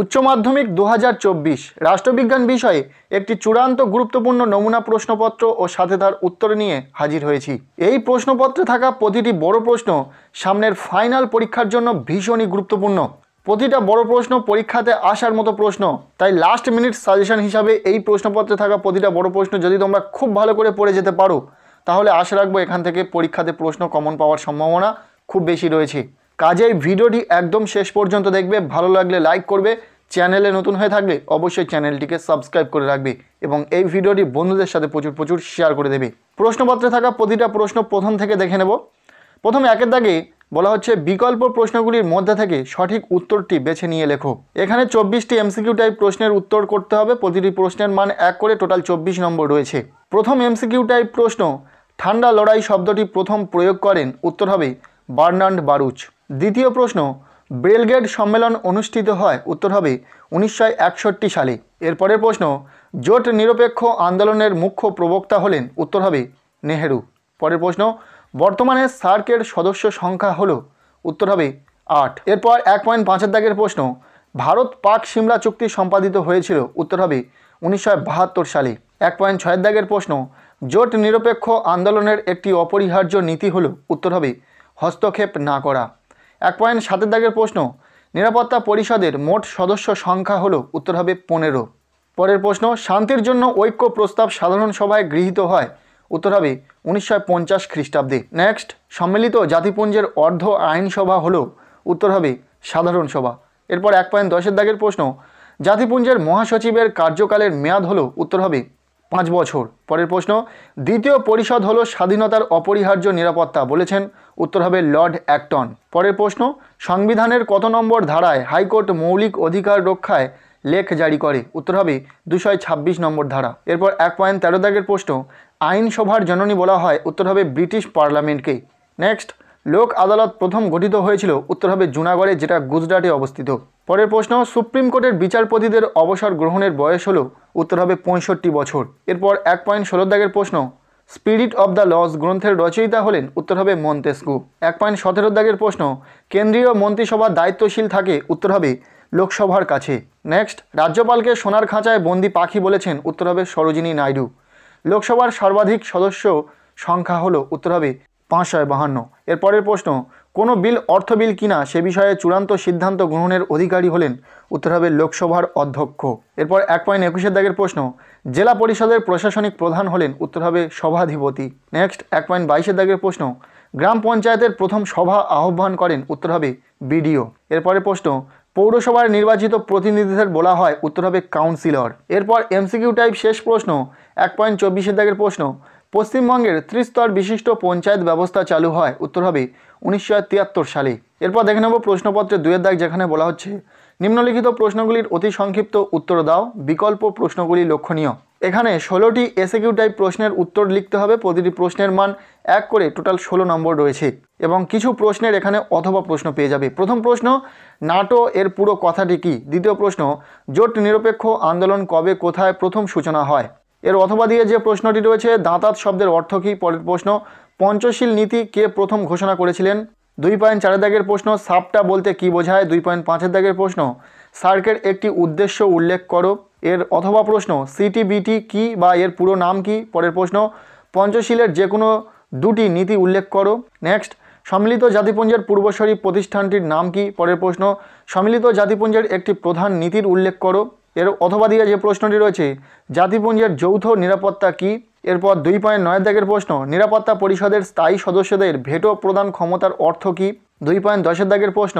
উচ্চ মাধ্যমিক দু রাষ্ট্রবিজ্ঞান বিষয়ে একটি চূড়ান্ত গুরুত্বপূর্ণ নমুনা প্রশ্নপত্র ও সাথে তার উত্তর নিয়ে হাজির হয়েছি এই প্রশ্নপত্রে থাকা প্রতিটি বড় প্রশ্ন সামনের ফাইনাল পরীক্ষার জন্য ভীষণই গুরুত্বপূর্ণ প্রতিটা বড় প্রশ্ন পরীক্ষাতে আসার মতো প্রশ্ন তাই লাস্ট মিনিট সাজেশন হিসাবে এই প্রশ্নপত্রে থাকা প্রতিটা বড় প্রশ্ন যদি তোমরা খুব ভালো করে পড়ে যেতে পারো তাহলে আশা রাখবো এখান থেকে পরীক্ষাতে প্রশ্ন কমন পাওয়ার সম্ভাবনা খুব বেশি রয়েছে কাজেই ভিডিওটি একদম শেষ পর্যন্ত দেখবে ভালো লাগলে লাইক করবে চ্যানেলে নতুন হয়ে থাকলে অবশ্যই চ্যানেলটিকে সাবস্ক্রাইব করে রাখবে এবং এই ভিডিওটি বন্ধুদের সাথে প্রচুর প্রচুর শেয়ার করে দেবে প্রশ্নপত্রে থাকা প্রতিটা প্রশ্ন প্রথম থেকে দেখে নেব প্রথম একের দাগে বলা হচ্ছে বিকল্প প্রশ্নগুলির মধ্যে থেকে সঠিক উত্তরটি বেছে নিয়ে লেখো এখানে চব্বিশটি এমসিকিউ টাইপ প্রশ্নের উত্তর করতে হবে প্রতিটি প্রশ্নের মান এক করে টোটাল চব্বিশ নম্বর রয়েছে প্রথম এমসিকিউ টাইপ প্রশ্ন ঠান্ডা লড়াই শব্দটি প্রথম প্রয়োগ করেন উত্তর হবে বার্নান্ড বারুচ দ্বিতীয় প্রশ্ন ব্রেলগেড সম্মেলন অনুষ্ঠিত হয় উত্তর হবে উনিশশো সালে এরপরের প্রশ্ন জোট নিরপেক্ষ আন্দোলনের মুখ্য প্রবক্তা হলেন উত্তর হবে নেহেরু পরের প্রশ্ন বর্তমানে সার্কের সদস্য সংখ্যা হল উত্তর হবে আট এরপর এক পয়েন্ট পাঁচের দাগের প্রশ্ন ভারত পাক সিমলা চুক্তি সম্পাদিত হয়েছিল উত্তর হবে উনিশশো সালে এক পয়েন্ট ছয়ের দাগের প্রশ্ন জোট নিরপেক্ষ আন্দোলনের একটি অপরিহার্য নীতি হল উত্তর হবে হস্তক্ষেপ না করা এক পয়েন্ট সাতের দাগের প্রশ্ন নিরাপত্তা পরিষদের মোট সদস্য সংখ্যা হলো উত্তর হবে পনেরো পরের প্রশ্ন শান্তির জন্য ঐক্য প্রস্তাব সাধারণ সভায় গৃহীত হয় উত্তর হবে উনিশশো পঞ্চাশ খ্রিস্টাব্দে নেক্সট সম্মিলিত জাতিপুঞ্জের অর্ধ আইনসভা হলো উত্তর হবে সাধারণ সভা এরপর এক পয়েন্ট দশের দাগের প্রশ্ন জাতিপুঞ্জের মহাসচিবের কার্যকালের মেয়াদ হলো উত্তর হবে পাঁচ বছর পরের প্রশ্ন দ্বিতীয় পরিষদ হলো স্বাধীনতার অপরিহার্য নিরাপত্তা বলেছেন উত্তর হবে লর্ড অ্যাক্টন পরের প্রশ্ন সংবিধানের কত নম্বর ধারায় হাইকোর্ট মৌলিক অধিকার রক্ষায় লেখ জারি করে উত্তর হবে দুশো ছাব্বিশ নম্বর ধারা এরপর এক পয়েন্ট তেরো দাগের প্রশ্ন আইনসভার জননী বলা হয় উত্তর হবে ব্রিটিশ পার্লামেন্টকে নেক্সট লোক আদালত প্রথম গঠিত হয়েছিল উত্তর হবে জুনাগড়ে যেটা গুজরাটে অবস্থিত পরের প্রশ্ন সুপ্রিম কোর্টের বিচারপতিদের অবসর গ্রহণের বয়স হলো উত্তর হবে পঁয়ষট্টি বছর এরপর এক পয়েন্ট ষোলো দাগের প্রশ্ন স্পিরিট অব দ্য লস গ্রন্থের রচয়িতা হলেন উত্তর হবে মন্তেস্কু এক পয়েন্ট সতেরো দাগের প্রশ্ন কেন্দ্রীয় মন্ত্রিসভা দায়িত্বশীল থাকে উত্তর হবে লোকসভার কাছে নেক্সট রাজ্যপালকে সোনার খাঁচায় বন্দি পাখি বলেছেন উত্তর হবে সরোজিনী নাইডু লোকসভার সর্বাধিক সদস্য সংখ্যা হল উত্তর হবে পাঁচশো বাহান্ন এরপরের প্রশ্ন কোনো বিল অর্থ বিল কিনা সে বিষয়ে চূড়ান্ত সিদ্ধান্ত গ্রহণের অধিকারী হলেন হবে লোকসভার অধ্যক্ষ এরপর এক পয়েন্ট একুশের দাগের প্রশ্ন জেলা পরিষদের প্রশাসনিক প্রধান হলেন হবে সভাধিপতি নেক্সট এক পয়েন্ট বাইশের দাগের প্রশ্ন গ্রাম পঞ্চায়েতের প্রথম সভা আহ্বান করেন হবে বিডিও এরপরে প্রশ্ন পৌরসভার নির্বাচিত প্রতিনিধিদের বলা হয় উত্তর হবে কাউন্সিলর এরপর এমসিকিউ টাইপ শেষ প্রশ্ন এক পয়েন্ট চব্বিশের দাগের প্রশ্ন পশ্চিমবঙ্গের ত্রিস্তর বিশিষ্ট পঞ্চায়েত ব্যবস্থা চালু হয় উত্তর হবে উনিশশো সালে এরপর দেখে নেব প্রশ্নপত্রে দুয়ের দাগ যেখানে বলা হচ্ছে নিম্নলিখিত প্রশ্নগুলির অতি সংক্ষিপ্ত উত্তর দাও বিকল্প প্রশ্নগুলি লক্ষণীয় এখানে ষোলোটি এসএকিউ টাইপ প্রশ্নের উত্তর লিখতে হবে প্রতিটি প্রশ্নের মান এক করে টোটাল ষোলো নম্বর রয়েছে এবং কিছু প্রশ্নের এখানে অথবা প্রশ্ন পেয়ে যাবে প্রথম প্রশ্ন নাটো এর পুরো কথাটি কী দ্বিতীয় প্রশ্ন জোট নিরপেক্ষ আন্দোলন কবে কোথায় প্রথম সূচনা হয় এর অথবা দিয়ে যে প্রশ্নটি রয়েছে দাঁতাত শব্দের অর্থ কী পরের প্রশ্ন পঞ্চশীল নীতি কে প্রথম ঘোষণা করেছিলেন দুই পয়েন্ট চারের দাগের প্রশ্ন সাপটা বলতে কি বোঝায় দুই পয়েন্ট পাঁচের দাগের প্রশ্ন সার্কের একটি উদ্দেশ্য উল্লেখ করো এর অথবা প্রশ্ন সিটিবিটি কি বা এর পুরো নাম কি পরের প্রশ্ন পঞ্চশীলের যে কোনো দুটি নীতি উল্লেখ করো নেক্সট সম্মিলিত জাতিপুঞ্জের পূর্বসরী প্রতিষ্ঠানটির নাম কি পরের প্রশ্ন সম্মিলিত জাতিপুঞ্জের একটি প্রধান নীতির উল্লেখ করো এর অথবা দিয়ে যে প্রশ্নটি রয়েছে জাতিপুঞ্জের যৌথ নিরাপত্তা কি এরপর দুই পয়েন্ট নয় দাগের প্রশ্ন নিরাপত্তা পরিষদের স্থায়ী সদস্যদের ভেটো প্রদান ক্ষমতার অর্থ কী দুই পয়েন্ট দশের দাগের প্রশ্ন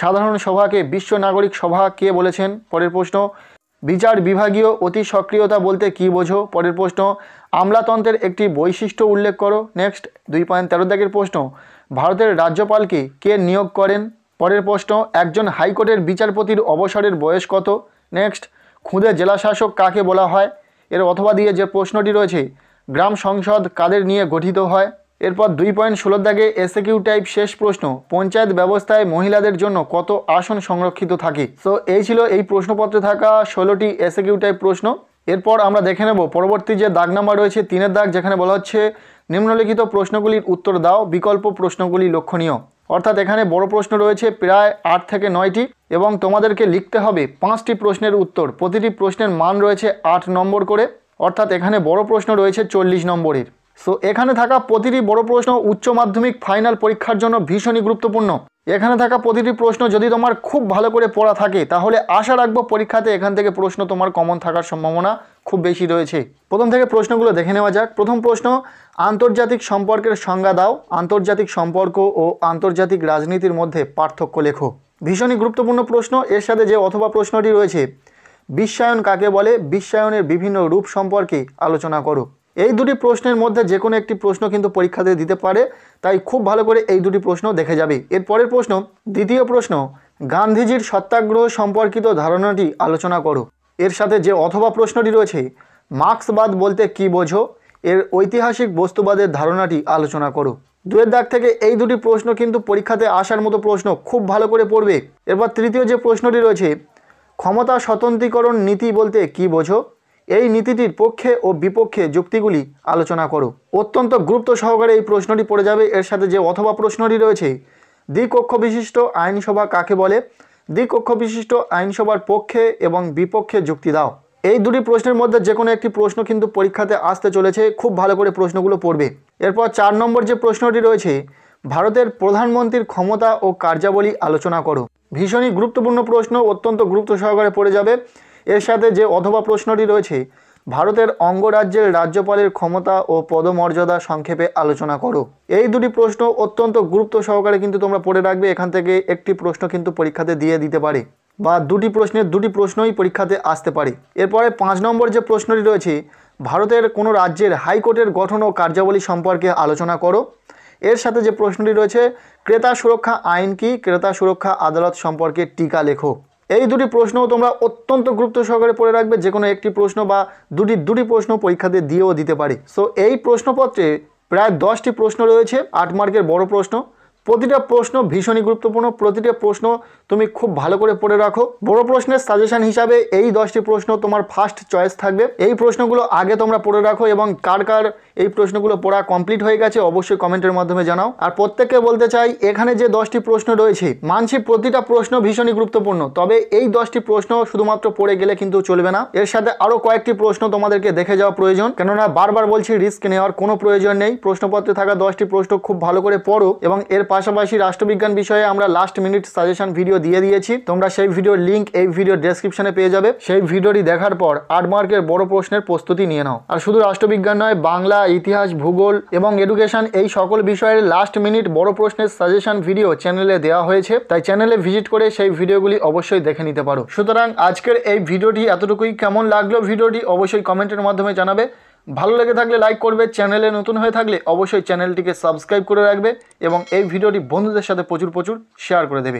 সাধারণ সভাকে বিশ্ব নাগরিক সভা কে বলেছেন পরের প্রশ্ন বিচার বিভাগীয় অতি সক্রিয়তা বলতে কি বোঝো পরের প্রশ্ন আমলাতন্ত্রের একটি বৈশিষ্ট্য উল্লেখ করো নেক্সট দুই পয়েন্ট তেরো দাগের প্রশ্ন ভারতের রাজ্যপালকে কে নিয়োগ করেন পরের প্রশ্ন একজন হাইকোর্টের বিচারপতির অবসরের বয়স কত নেক্সট খুদে জেলাশাসক কাকে বলা হয় এর অথবা দিয়ে যে প্রশ্নটি রয়েছে গ্রাম সংসদ কাদের নিয়ে গঠিত হয় এরপর দুই পয়েন্ট ষোলোর দাগে এসএকিউ টাইপ শেষ প্রশ্ন পঞ্চায়েত ব্যবস্থায় মহিলাদের জন্য কত আসন সংরক্ষিত থাকে তো এই ছিল এই প্রশ্নপত্রে থাকা ষোলোটি এসএকিউ টাইপ প্রশ্ন এরপর আমরা দেখে নেব পরবর্তী যে দাগ নাম্বার রয়েছে তিনের দাগ যেখানে বলা হচ্ছে নিম্নলিখিত প্রশ্নগুলির উত্তর দাও বিকল্প প্রশ্নগুলি লক্ষণীয় অর্থাৎ এখানে বড় প্রশ্ন রয়েছে প্রায় আট থেকে নয়টি এবং তোমাদেরকে লিখতে হবে পাঁচটি প্রশ্নের উত্তর প্রতিটি প্রশ্নের মান রয়েছে আট নম্বর করে অর্থাৎ এখানে বড় প্রশ্ন রয়েছে চল্লিশ নম্বরের সো এখানে থাকা প্রতিটি বড় প্রশ্ন উচ্চ মাধ্যমিক ফাইনাল পরীক্ষার জন্য ভীষণই গুরুত্বপূর্ণ এখানে থাকা প্রতিটি প্রশ্ন যদি তোমার খুব ভালো করে পড়া থাকে তাহলে আশা রাখবো পরীক্ষাতে এখান থেকে প্রশ্ন তোমার কমন থাকার সম্ভাবনা খুব বেশি রয়েছে প্রথম থেকে প্রশ্নগুলো দেখে নেওয়া যাক প্রথম প্রশ্ন আন্তর্জাতিক সম্পর্কের সংজ্ঞা দাও আন্তর্জাতিক সম্পর্ক ও আন্তর্জাতিক রাজনীতির মধ্যে পার্থক্য লেখো ভীষণই গুরুত্বপূর্ণ প্রশ্ন এর সাথে যে অথবা প্রশ্নটি রয়েছে বিশ্বায়ন কাকে বলে বিশ্বায়নের বিভিন্ন রূপ সম্পর্কে আলোচনা করো এই দুটি প্রশ্নের মধ্যে যে কোনো একটি প্রশ্ন কিন্তু পরীক্ষাতে দিতে পারে তাই খুব ভালো করে এই দুটি প্রশ্ন দেখে যাবে এর পরের প্রশ্ন দ্বিতীয় প্রশ্ন গান্ধীজির সত্যাগ্রহ সম্পর্কিত ধারণাটি আলোচনা করো এর সাথে যে অথবা প্রশ্নটি রয়েছে মার্ক্সবাদ বলতে কি বোঝো এর ঐতিহাসিক বস্তুবাদের ধারণাটি আলোচনা করো দুয়ের দাগ থেকে এই দুটি প্রশ্ন কিন্তু পরীক্ষাতে আসার মতো প্রশ্ন খুব ভালো করে পড়বে এরপর তৃতীয় যে প্রশ্নটি রয়েছে ক্ষমতা স্বতন্ত্রীকরণ নীতি বলতে কি বোঝো এই নীতিটির পক্ষে ও বিপক্ষে যুক্তিগুলি আলোচনা করো অত্যন্ত গুরুত্ব সহকারে এই প্রশ্নটি পড়ে যাবে এর সাথে যে অথবা প্রশ্নটি রয়েছে দ্বিকক্ষ বিশিষ্ট আইনসভা কাকে বলে দ্বিকক্ষ বিশিষ্ট আইনসভার পক্ষে এবং বিপক্ষে যুক্তি দাও এই দুটি প্রশ্নের মধ্যে যে কোনো একটি প্রশ্ন কিন্তু পরীক্ষাতে আসতে চলেছে খুব ভালো করে প্রশ্নগুলো পড়বে এরপর চার নম্বর যে প্রশ্নটি রয়েছে ভারতের প্রধানমন্ত্রীর ক্ষমতা ও কার্যাবলী আলোচনা করো ভীষণই গুরুত্বপূর্ণ প্রশ্ন অত্যন্ত গুরুত্ব সহকারে পড়ে যাবে এর সাথে যে অথবা প্রশ্নটি রয়েছে ভারতের অঙ্গরাজ্যের রাজ্যপালের ক্ষমতা ও পদমর্যাদা সংক্ষেপে আলোচনা করো এই দুটি প্রশ্ন অত্যন্ত গুরুত্ব সহকারে কিন্তু তোমরা পড়ে রাখবে এখান থেকে একটি প্রশ্ন কিন্তু পরীক্ষাতে দিয়ে দিতে পারে বা দুটি প্রশ্নের দুটি প্রশ্নই পরীক্ষাতে আসতে পারে এরপরে পাঁচ নম্বর যে প্রশ্নটি রয়েছে ভারতের কোনো রাজ্যের হাইকোর্টের গঠন ও কার্যাবলী সম্পর্কে আলোচনা করো এর সাথে যে প্রশ্নটি রয়েছে ক্রেতা সুরক্ষা আইন কি ক্রেতা সুরক্ষা আদালত সম্পর্কে টিকা লেখো এই দুটি প্রশ্ন তোমরা অত্যন্ত গুরুত্ব সহকারে পড়ে রাখবে যে কোনো একটি প্রশ্ন বা দুটি দুটি প্রশ্ন পরীক্ষাতে দিয়েও দিতে পারে সো এই প্রশ্নপত্রে প্রায় দশটি প্রশ্ন রয়েছে আট মার্কের বড় প্রশ্ন প্রতিটা প্রশ্ন ভীষণই গুরুত্বপূর্ণ প্রতিটা প্রশ্ন তুমি খুব ভালো করে পড়ে রাখো বড় প্রশ্নের সাজেশন হিসাবে এই দশটি প্রশ্ন তোমার ফার্স্ট চয়েস থাকবে এই প্রশ্নগুলো আগে তোমরা পড়ে রাখো এবং কার কার এই প্রশ্নগুলো পড়া কমপ্লিট হয়ে গেছে অবশ্যই কমেন্টের মাধ্যমে জানাও আর প্রত্যেককে বলতে চাই এখানে যে দশটি প্রশ্ন রয়েছে মানছি প্রতিটা প্রশ্ন ভীষণই গুরুত্বপূর্ণ তবে এই দশটি প্রশ্ন শুধুমাত্র পড়ে গেলে কিন্তু চলবে না এর সাথে আরও কয়েকটি প্রশ্ন তোমাদেরকে দেখে যাওয়া প্রয়োজন কেননা বারবার বলছি রিস্ক নেওয়ার কোনো প্রয়োজন নেই প্রশ্নপত্রে থাকা দশটি প্রশ্ন খুব ভালো করে পড়ো এবং এর পাশাপাশি রাষ্ট্রবিজ্ঞান বিষয়ে আমরা লাস্ট মিনিট সাজেশন ভিডিও দিয়ে দিয়েছি তোমরা সেই ভিডিওর লিঙ্ক এই ভিডিও ডেসক্রিপশনে পেয়ে যাবে সেই ভিডিওটি দেখার পর আট মার্কের বড় প্রশ্নের প্রস্তুতি নিয়ে নাও আর শুধু রাষ্ট্রবিজ্ঞান নয় বাংলা ইতিহাস ভূগোল এবং এডুকেশন এই সকল বিষয়ের লাস্ট মিনিট বড় প্রশ্নের সাজেশন ভিডিও চ্যানেলে দেওয়া হয়েছে তাই চ্যানেলে ভিজিট করে সেই ভিডিওগুলি অবশ্যই দেখে নিতে পারো সুতরাং আজকের এই ভিডিওটি এতটুকুই কেমন লাগলো ভিডিওটি অবশ্যই কমেন্টের মাধ্যমে জানাবে ভালো লেগে থাকলে লাইক করবে চ্যানেলে নতুন হয়ে থাকলে অবশ্যই চ্যানেলটিকে সাবস্ক্রাইব করে রাখবে এবং এই ভিডিওটি বন্ধুদের সাথে প্রচুর প্রচুর শেয়ার করে দেবে